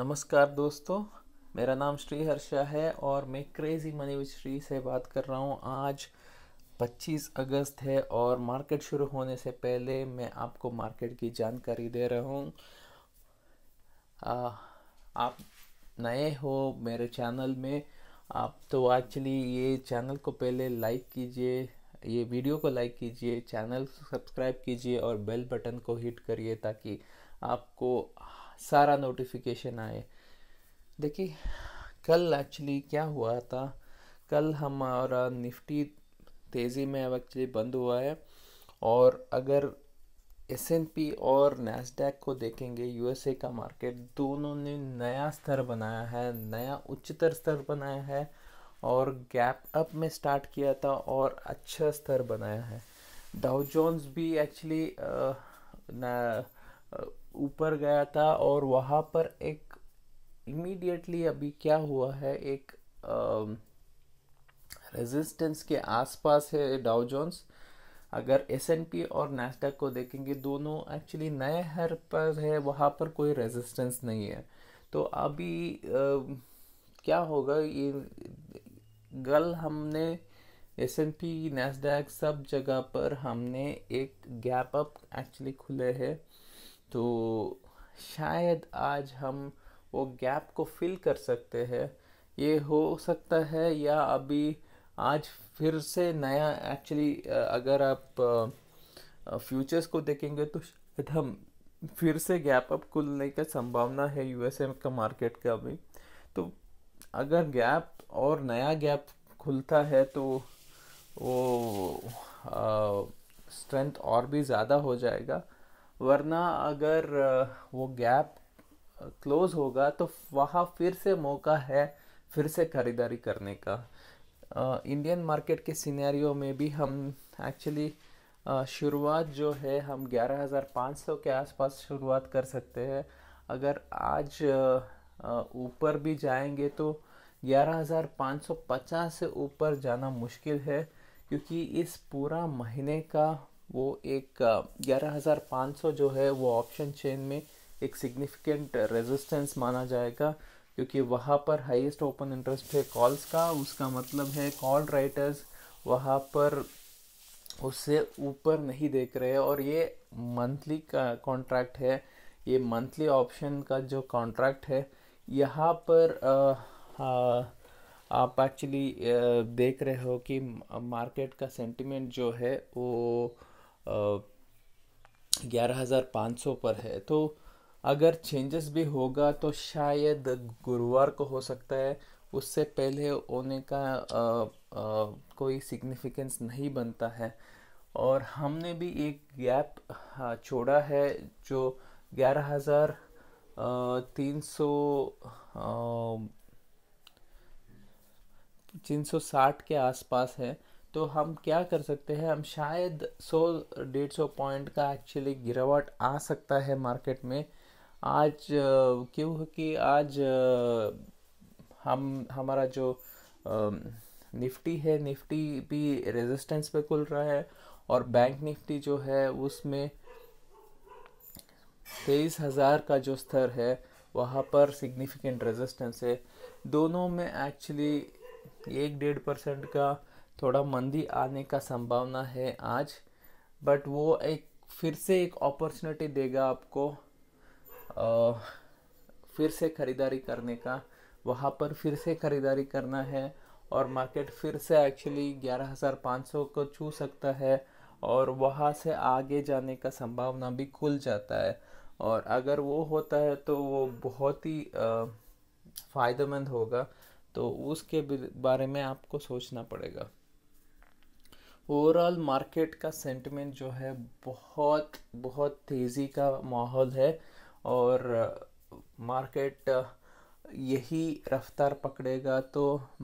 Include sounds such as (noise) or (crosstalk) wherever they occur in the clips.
नमस्कार दोस्तों मेरा नाम श्री हर्षा है और मैं क्रेज़ी मनी विद श्री से बात कर रहा हूँ आज 25 अगस्त है और मार्केट शुरू होने से पहले मैं आपको मार्केट की जानकारी दे रहा हूँ आप नए हो मेरे चैनल में आप तो एक्चुअली ये चैनल को पहले लाइक कीजिए ये वीडियो को लाइक कीजिए चैनल सब्सक्राइब कीजिए और बेल बटन को हिट करिए ताकि आपको सारा नोटिफिकेशन आए देखिए कल एक्चुअली क्या हुआ था कल हमारा निफ्टी तेज़ी में अब एक्चुअली बंद हुआ है और अगर एस एन पी और नैसडैक को देखेंगे यूएसए का मार्केट दोनों ने नया स्तर बनाया है नया उच्चतर स्तर बनाया है और गैप अप में स्टार्ट किया था और अच्छा स्तर बनाया है डाउ जोन्स भी एक्चुअली ऊपर गया था और वहाँ पर एक इमीडिएटली अभी क्या हुआ है एक रेजिस्टेंस के आसपास है डाउ जोन्स अगर एस एन पी और नेस्डक को देखेंगे दोनों एक्चुअली नए हर पर है वहाँ पर कोई रेजिस्टेंस नहीं है तो अभी आ, क्या होगा ये गल हमने एस एन पी नेस्डैक सब जगह पर हमने एक गैप अप एक्चुअली खुले है तो शायद आज हम वो गैप को फिल कर सकते हैं ये हो सकता है या अभी आज फिर से नया एक्चुअली अगर आप फ्यूचर्स को देखेंगे तो शायद हम फिर से गैप अप खुलने का संभावना है यूएसए का मार्केट का भी तो अगर गैप और नया गैप खुलता है तो वो स्ट्रेंथ और भी ज़्यादा हो जाएगा वरना अगर वो गैप क्लोज होगा तो वहाँ फिर से मौका है फिर से खरीदारी करने का इंडियन मार्केट के सिनेरियो में भी हम एक्चुअली शुरुआत जो है हम 11,500 के आसपास शुरुआत कर सकते हैं अगर आज ऊपर भी जाएंगे तो 11,550 से ऊपर जाना मुश्किल है क्योंकि इस पूरा महीने का वो एक ग्यारह हज़ार पाँच सौ जो है वो ऑप्शन चेन में एक सिग्निफिकेंट रेजिस्टेंस माना जाएगा क्योंकि वहाँ पर हाईएस्ट ओपन इंटरेस्ट है कॉल्स का उसका मतलब है कॉल राइटर्स वहाँ पर उससे ऊपर नहीं देख रहे और ये मंथली का कॉन्ट्रैक्ट है ये मंथली ऑप्शन का जो कॉन्ट्रैक्ट है यहाँ पर आ, आ, आप एक्चुअली देख रहे हो कि मार्केट का सेंटिमेंट जो है वो ग्यारह हज़ार सौ पर है तो अगर चेंजेस भी होगा तो शायद गुरुवार को हो सकता है उससे पहले होने का आ, आ, कोई सिग्निफिकेंस नहीं बनता है और हमने भी एक गैप छोड़ा है जो ग्यारह हज़ार तीन सौ तीन सौ साठ के आसपास है तो हम क्या कर सकते हैं हम शायद 100 डेढ़ सौ पॉइंट का एक्चुअली गिरावट आ सकता है मार्केट में आज क्योंकि आज हम हमारा जो निफ्टी है निफ्टी भी रेजिस्टेंस पे खुल रहा है और बैंक निफ्टी जो है उसमें तेईस हज़ार का जो स्तर है वहाँ पर सिग्निफिकेंट रेजिस्टेंस है दोनों में एक्चुअली एक डेढ़ परसेंट का थोड़ा मंदी आने का संभावना है आज बट वो एक फिर से एक अपॉर्चुनिटी देगा आपको आ, फिर से ख़रीदारी करने का वहाँ पर फिर से ख़रीदारी करना है और मार्केट फिर से एक्चुअली 11,500 को छू सकता है और वहाँ से आगे जाने का संभावना भी खुल जाता है और अगर वो होता है तो वो बहुत ही फ़ायदेमंद होगा तो उसके बारे में आपको सोचना पड़ेगा ओवरऑल मार्केट का सेंटिमेंट जो है बहुत बहुत तेज़ी का माहौल है और मार्केट यही रफ्तार पकड़ेगा तो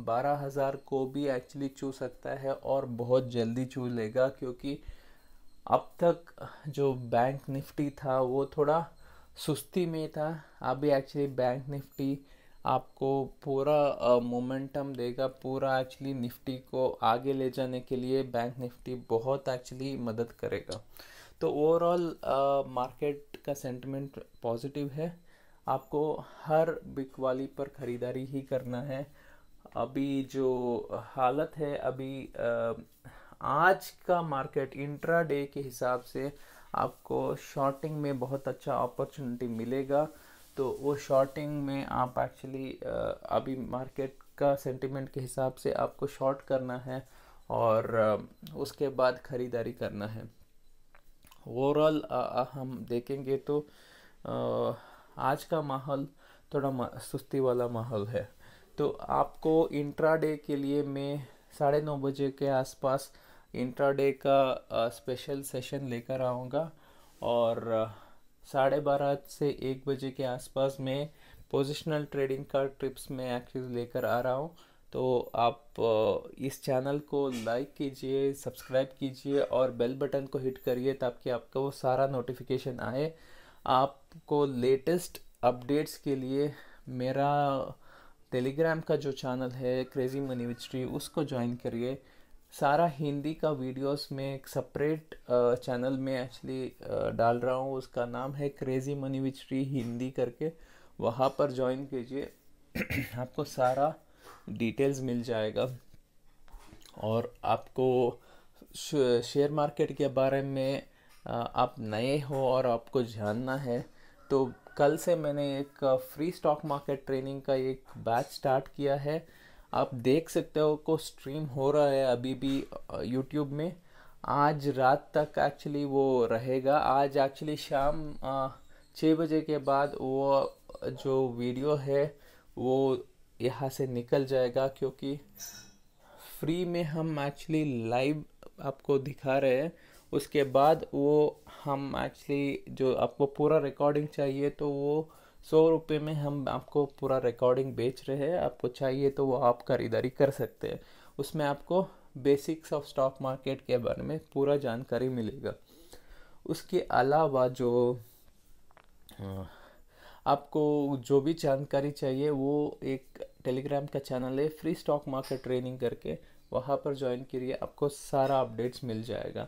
12000 को भी एक्चुअली छू सकता है और बहुत जल्दी छू लेगा क्योंकि अब तक जो बैंक निफ्टी था वो थोड़ा सुस्ती में था अभी एक्चुअली बैंक निफ्टी आपको पूरा मोमेंटम देगा पूरा एक्चुअली निफ्टी को आगे ले जाने के लिए बैंक निफ्टी बहुत एक्चुअली मदद करेगा तो ओवरऑल मार्केट का सेंटिमेंट पॉजिटिव है आपको हर बिक वाली पर ख़रीदारी ही करना है अभी जो हालत है अभी uh, आज का मार्केट इंट्रा डे के हिसाब से आपको शॉर्टिंग में बहुत अच्छा अपॉर्चुनिटी मिलेगा तो वो शॉर्टिंग में आप एक्चुअली अभी मार्केट का सेंटिमेंट के हिसाब से आपको शॉर्ट करना है और उसके बाद ख़रीदारी करना है ओवरऑल हम देखेंगे तो आज का माहौल थोड़ा सुस्ती वाला माहौल है तो आपको इंट्राडे के लिए मैं साढ़े नौ बजे के आसपास इंट्राडे का स्पेशल सेशन लेकर आऊँगा और साढ़े बारह से एक बजे के आसपास मैं पोजिशनल ट्रेडिंग का ट्रिप्स में एक्चुअली लेकर आ रहा हूँ तो आप इस चैनल को लाइक कीजिए सब्सक्राइब कीजिए और बेल बटन को हिट करिए ताकि आपका वो सारा नोटिफिकेशन आए आपको लेटेस्ट अपडेट्स के लिए मेरा टेलीग्राम का जो चैनल है क्रेजी मनी विस्ट्री उसको ज्वाइन करिए सारा हिंदी का वीडियोस में एक सेपरेट चैनल में एक्चुअली डाल रहा हूँ उसका नाम है crazy money which tree Hindi करके वहाँ पर ज्वाइन कीजिए (clears throat) आपको सारा डिटेल्स मिल जाएगा और आपको शेयर मार्केट के बारे में आप नए हो और आपको जानना है तो कल से मैंने एक फ्री स्टॉक मार्केट ट्रेनिंग का एक बैच स्टार्ट किया है आप देख सकते हो को स्ट्रीम हो रहा है अभी भी यूट्यूब में आज रात तक एक्चुअली वो रहेगा आज एक्चुअली शाम छः बजे के बाद वो जो वीडियो है वो यहाँ से निकल जाएगा क्योंकि फ्री में हम एक्चुअली लाइव आपको दिखा रहे हैं उसके बाद वो हम एक्चुअली जो आपको पूरा रिकॉर्डिंग चाहिए तो वो सौ रुपये में हम आपको पूरा रिकॉर्डिंग बेच रहे हैं आपको चाहिए तो वो आप खरीदारी कर सकते हैं उसमें आपको बेसिक्स ऑफ स्टॉक मार्केट के बारे में पूरा जानकारी मिलेगा उसके अलावा जो आपको जो भी जानकारी चाहिए वो एक टेलीग्राम का चैनल है फ्री स्टॉक मार्केट ट्रेनिंग करके वहाँ पर ज्वाइन करिए आपको सारा अपडेट्स मिल जाएगा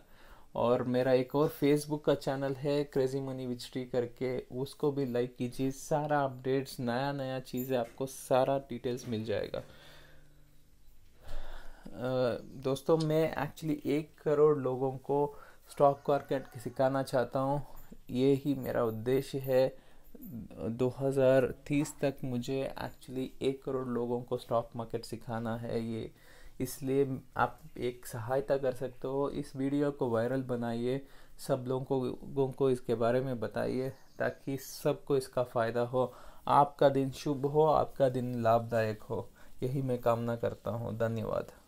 और मेरा एक और फेसबुक का चैनल है क्रेजी मनी विचट्री करके उसको भी लाइक कीजिए सारा अपडेट्स नया नया चीज़ें आपको सारा डिटेल्स मिल जाएगा दोस्तों मैं एक्चुअली एक करोड़ लोगों को स्टॉक मार्केट सिखाना चाहता हूँ ये ही मेरा उद्देश्य है 2030 तक मुझे एक्चुअली एक करोड़ लोगों को स्टॉक मार्केट सिखाना है ये इसलिए आप एक सहायता कर सकते हो इस वीडियो को वायरल बनाइए सब लोगों को इसके बारे में बताइए ताकि सबको इसका फ़ायदा हो आपका दिन शुभ हो आपका दिन लाभदायक हो यही मैं कामना करता हूँ धन्यवाद